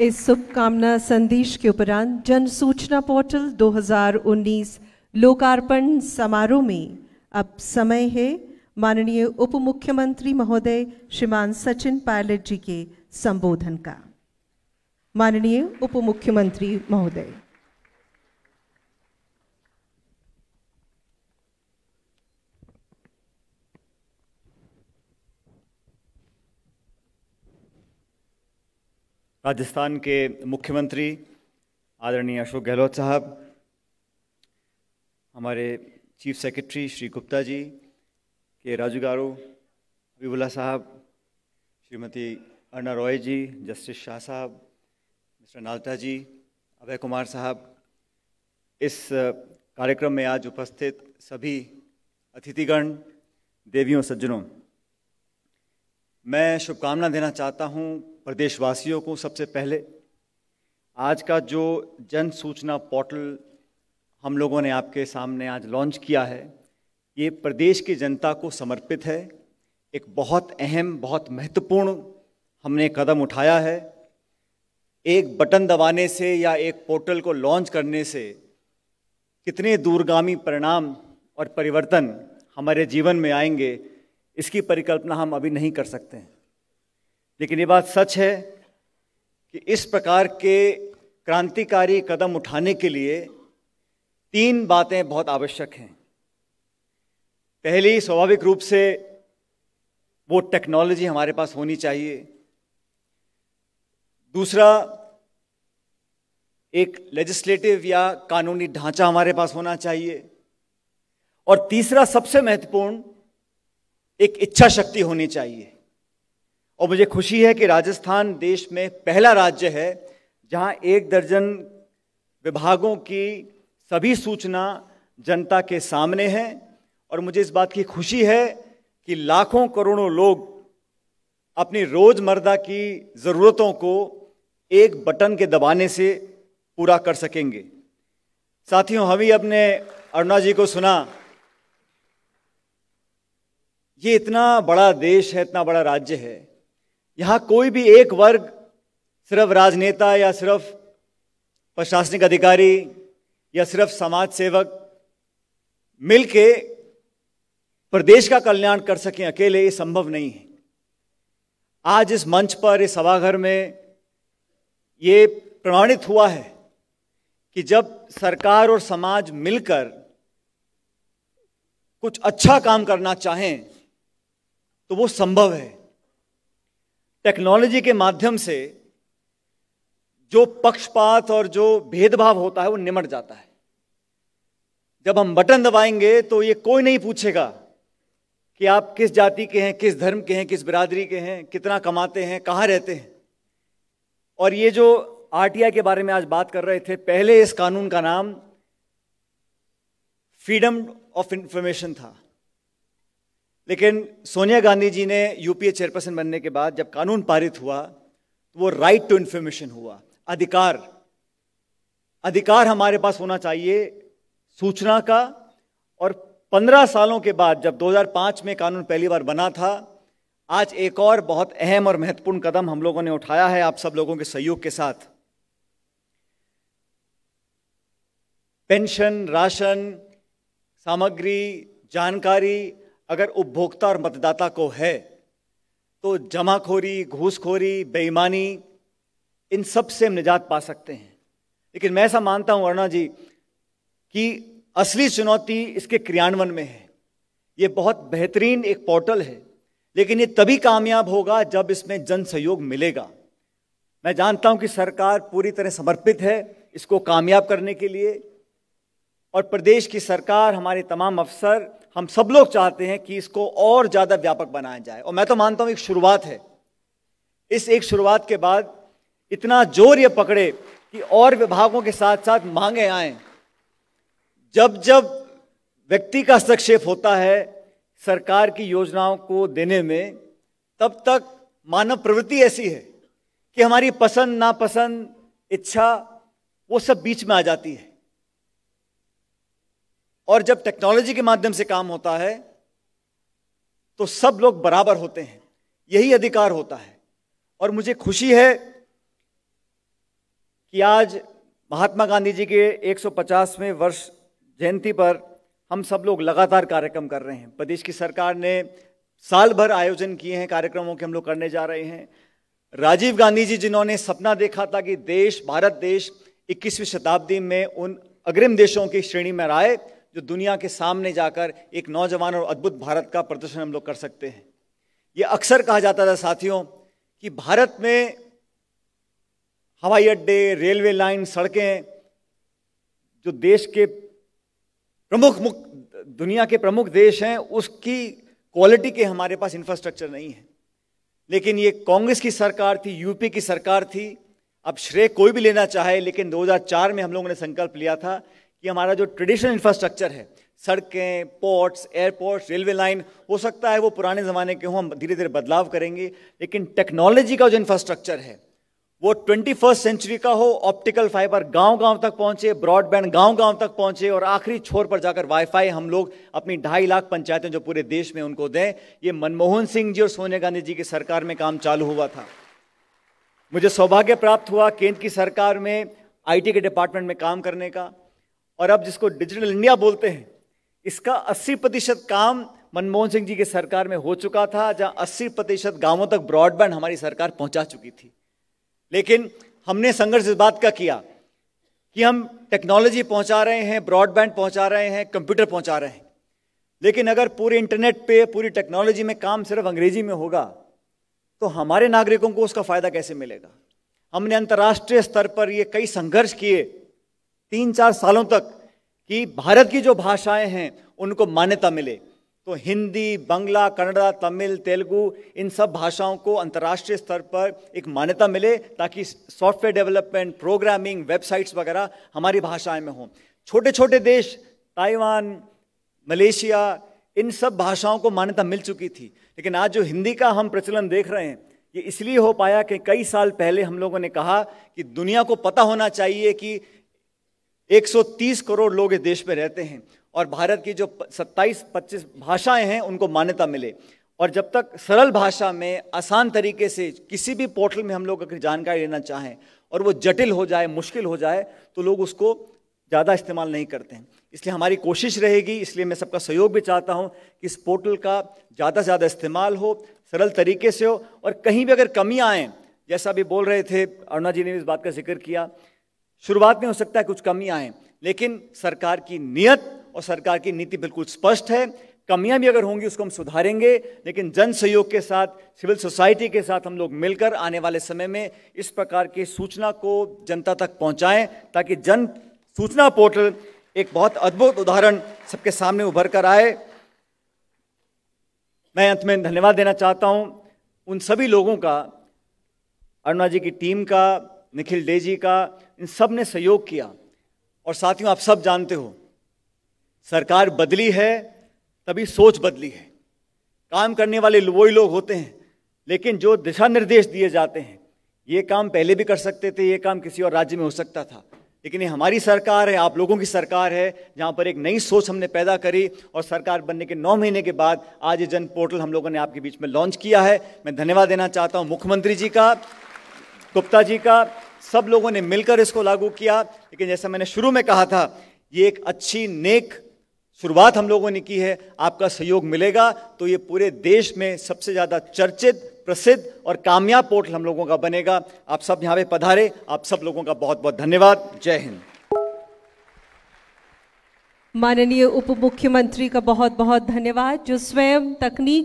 इस शुभकामना संदेश के उपरांत जन सूचना पोर्टल 2019 लोकार्पण समारोह में अब समय है माननीय उप मुख्यमंत्री महोदय श्रीमान सचिन पायलट जी के संबोधन का माननीय उप मुख्यमंत्री महोदय राजस्थान के मुख्यमंत्री आदरणीय अशोक गहलोत साहब हमारे chief secretary Shri Gupta ji K Raju garu Habibullah साहब श्रीमती अर्णा रॉय जी जस्टिस शाह साहब मिस्टर नालता जी अभय कुमार साहब इस कार्यक्रम में आज उपस्थित सभी अतिथिगण देवियों सज्जनों मैं शुभकामना देना चाहता हूं प्रदेशवासियों को सबसे पहले आज का जो जन सूचना पोर्टल हम लोगों ने आपके सामने आज लॉन्च किया है ये प्रदेश की जनता को समर्पित है एक बहुत अहम बहुत महत्वपूर्ण हमने कदम उठाया है एक बटन दबाने से या एक पोर्टल को लॉन्च करने से कितने दूरगामी परिणाम और परिवर्तन हमारे जीवन में आएंगे इसकी परिकल्पना हम अभी नहीं कर सकते हैं लेकिन ये बात सच है कि इस प्रकार के क्रांतिकारी कदम उठाने के लिए तीन बातें बहुत आवश्यक हैं पहली स्वाभाविक रूप से वो टेक्नोलॉजी हमारे पास होनी चाहिए दूसरा एक लेजिस्लेटिव या कानूनी ढांचा हमारे पास होना चाहिए और तीसरा सबसे महत्वपूर्ण एक इच्छा शक्ति होनी चाहिए और मुझे खुशी है कि राजस्थान देश में पहला राज्य है जहां एक दर्जन विभागों की सभी सूचना जनता के सामने है और मुझे इस बात की खुशी है कि लाखों करोड़ों लोग अपनी रोज़मर्रा की ज़रूरतों को एक बटन के दबाने से पूरा कर सकेंगे साथियों हम ही अपने अरुणा जी को सुना ये इतना बड़ा देश है इतना बड़ा राज्य है यहां कोई भी एक वर्ग सिर्फ राजनेता या सिर्फ प्रशासनिक अधिकारी या सिर्फ समाज सेवक मिलके प्रदेश का कल्याण कर सकें अकेले ये संभव नहीं है आज इस मंच पर इस सभाघर में ये प्रमाणित हुआ है कि जब सरकार और समाज मिलकर कुछ अच्छा काम करना चाहें तो वो संभव है टेक्नोलॉजी के माध्यम से जो पक्षपात और जो भेदभाव होता है वो निमट जाता है जब हम बटन दबाएंगे तो ये कोई नहीं पूछेगा कि आप किस जाति के हैं किस धर्म के हैं किस बिरादरी के हैं कितना कमाते हैं कहाँ रहते हैं और ये जो आरटीआई के बारे में आज बात कर रहे थे पहले इस कानून का नाम फ्रीडम ऑफ इंफॉर्मेशन था लेकिन सोनिया गांधी जी ने यूपीए चेयरपर्सन बनने के बाद जब कानून पारित हुआ तो वो राइट टू इन्फॉर्मेशन हुआ अधिकार अधिकार हमारे पास होना चाहिए सूचना का और 15 सालों के बाद जब 2005 में कानून पहली बार बना था आज एक और बहुत अहम और महत्वपूर्ण कदम हम लोगों ने उठाया है आप सब लोगों के सहयोग के साथ पेंशन राशन सामग्री जानकारी अगर उपभोक्ता और मतदाता को है तो जमाखोरी घूसखोरी बेईमानी इन सब से हम निजात पा सकते हैं लेकिन मैं ऐसा मानता हूं अरुणा जी कि असली चुनौती इसके क्रियान्वयन में है ये बहुत बेहतरीन एक पोर्टल है लेकिन ये तभी कामयाब होगा जब इसमें जन सहयोग मिलेगा मैं जानता हूं कि सरकार पूरी तरह समर्पित है इसको कामयाब करने के लिए और प्रदेश की सरकार हमारे तमाम अफसर हम सब लोग चाहते हैं कि इसको और ज़्यादा व्यापक बनाया जाए और मैं तो मानता हूँ एक शुरुआत है इस एक शुरुआत के बाद इतना जोर ये पकड़े कि और विभागों के साथ साथ मांगे आए जब जब व्यक्ति का हस्तक्षेप होता है सरकार की योजनाओं को देने में तब तक मानव प्रवृत्ति ऐसी है कि हमारी पसंद नापसंद इच्छा वो सब बीच में आ जाती है और जब टेक्नोलॉजी के माध्यम से काम होता है तो सब लोग बराबर होते हैं यही अधिकार होता है और मुझे खुशी है कि आज महात्मा गांधी जी के 150वें वर्ष जयंती पर हम सब लोग लगातार कार्यक्रम कर रहे हैं प्रदेश की सरकार ने साल भर आयोजन किए हैं कार्यक्रमों के हम लोग करने जा रहे हैं राजीव गांधी जी जिन्होंने सपना देखा था कि देश भारत देश 21वीं शताब्दी में उन अग्रिम देशों की श्रेणी में आए जो दुनिया के सामने जाकर एक नौजवान और अद्भुत भारत का प्रदर्शन हम लोग कर सकते हैं ये अक्सर कहा जाता था साथियों कि भारत में हवाई अड्डे रेलवे लाइन सड़कें जो देश के प्रमुख मुख दुनिया के प्रमुख देश हैं उसकी क्वालिटी के हमारे पास इंफ्रास्ट्रक्चर नहीं है लेकिन ये कांग्रेस की सरकार थी यूपी की सरकार थी अब श्रेय कोई भी लेना चाहे लेकिन 2004 में हम लोगों ने संकल्प लिया था कि हमारा जो ट्रेडिशनल इंफ्रास्ट्रक्चर है सड़कें पोर्ट्स एयरपोर्ट्स रेलवे लाइन हो सकता है वो पुराने ज़माने के हों हम धीरे धीरे बदलाव करेंगे लेकिन टेक्नोलॉजी का जो इंफ्रास्ट्रक्चर है वो ट्वेंटी फर्स्ट सेंचुरी का हो ऑप्टिकल फाइबर गांव गांव तक पहुंचे ब्रॉडबैंड गांव गांव तक पहुंचे और आखिरी छोर पर जाकर वाईफाई हम लोग अपनी ढाई लाख पंचायतें जो पूरे देश में उनको दें ये मनमोहन सिंह जी और सोनिया गांधी जी की सरकार में काम चालू हुआ था मुझे सौभाग्य प्राप्त हुआ केंद्र की सरकार में आईटी के डिपार्टमेंट में काम करने का और अब जिसको डिजिटल इंडिया बोलते हैं इसका 80 प्रतिशत काम मनमोहन सिंह जी की सरकार में हो चुका था जहां 80 प्रतिशत गांवों तक ब्रॉडबैंड हमारी सरकार पहुंचा चुकी थी लेकिन हमने संघर्ष इस बात का किया कि हम टेक्नोलॉजी पहुंचा रहे हैं ब्रॉडबैंड पहुंचा रहे हैं कंप्यूटर पहुंचा रहे हैं लेकिन अगर पूरे इंटरनेट पे पूरी टेक्नोलॉजी में काम सिर्फ अंग्रेजी में होगा तो हमारे नागरिकों को उसका फ़ायदा कैसे मिलेगा हमने अंतर्राष्ट्रीय स्तर पर ये कई संघर्ष किए तीन चार सालों तक कि भारत की जो भाषाएं हैं उनको मान्यता मिले तो हिंदी बंगला कन्नड़ा तमिल तेलुगु इन सब भाषाओं को अंतर्राष्ट्रीय स्तर पर एक मान्यता मिले ताकि सॉफ्टवेयर डेवलपमेंट प्रोग्रामिंग वेबसाइट्स वगैरह हमारी भाषाएं में हों छोटे छोटे देश ताइवान मलेशिया इन सब भाषाओं को मान्यता मिल चुकी थी लेकिन आज जो हिंदी का हम प्रचलन देख रहे हैं ये इसलिए हो पाया कि कई साल पहले हम लोगों ने कहा कि दुनिया को पता होना चाहिए कि 130 करोड़ लोग इस देश में रहते हैं और भारत की जो 27-25 भाषाएं हैं उनको मान्यता मिले और जब तक सरल भाषा में आसान तरीके से किसी भी पोर्टल में हम लोग अगर जानकारी लेना चाहें और वो जटिल हो जाए मुश्किल हो जाए तो लोग उसको ज़्यादा इस्तेमाल नहीं करते हैं इसलिए हमारी कोशिश रहेगी इसलिए मैं सबका सहयोग भी चाहता हूँ कि इस पोर्टल का ज़्यादा से ज़्यादा इस्तेमाल हो सरल तरीके से हो और कहीं भी अगर कमियाँ आएँ जैसा अभी बोल रहे थे अरुणा जी ने भी इस बात का जिक्र किया शुरुआत में हो सकता है कुछ कमियां आए लेकिन सरकार की नीयत और सरकार की नीति बिल्कुल स्पष्ट है कमियां भी अगर होंगी उसको हम सुधारेंगे लेकिन जन सहयोग के साथ सिविल सोसाइटी के साथ हम लोग मिलकर आने वाले समय में इस प्रकार की सूचना को जनता तक पहुंचाएं ताकि जन सूचना पोर्टल एक बहुत अद्भुत उदाहरण सबके सामने उभर कर आए मैं अंत में धन्यवाद देना चाहता हूं उन सभी लोगों का अरुणा जी की टीम का निखिल डे जी का इन सब ने सहयोग किया और साथियों आप सब जानते हो सरकार बदली है तभी सोच बदली है काम करने वाले वही लोग होते हैं लेकिन जो दिशा निर्देश दिए जाते हैं ये काम पहले भी कर सकते थे ये काम किसी और राज्य में हो सकता था लेकिन ये हमारी सरकार है आप लोगों की सरकार है जहाँ पर एक नई सोच हमने पैदा करी और सरकार बनने के नौ महीने के बाद आज ये जन पोर्टल हम लोगों ने आपके बीच में लॉन्च किया है मैं धन्यवाद देना चाहता हूँ मुख्यमंत्री जी का गुप्ता जी का सब लोगों ने मिलकर इसको लागू किया लेकिन जैसा मैंने शुरू में कहा था ये एक अच्छी नेक शुरुआत हम लोगों ने की है आपका सहयोग मिलेगा तो ये पूरे देश में सबसे ज़्यादा चर्चित प्रसिद्ध और कामयाब पोर्टल हम लोगों का बनेगा आप सब यहाँ पे पधारे आप सब लोगों का बहुत बहुत धन्यवाद जय हिंद माननीय उप मुख्यमंत्री का बहुत बहुत धन्यवाद जो स्वयं तकनीक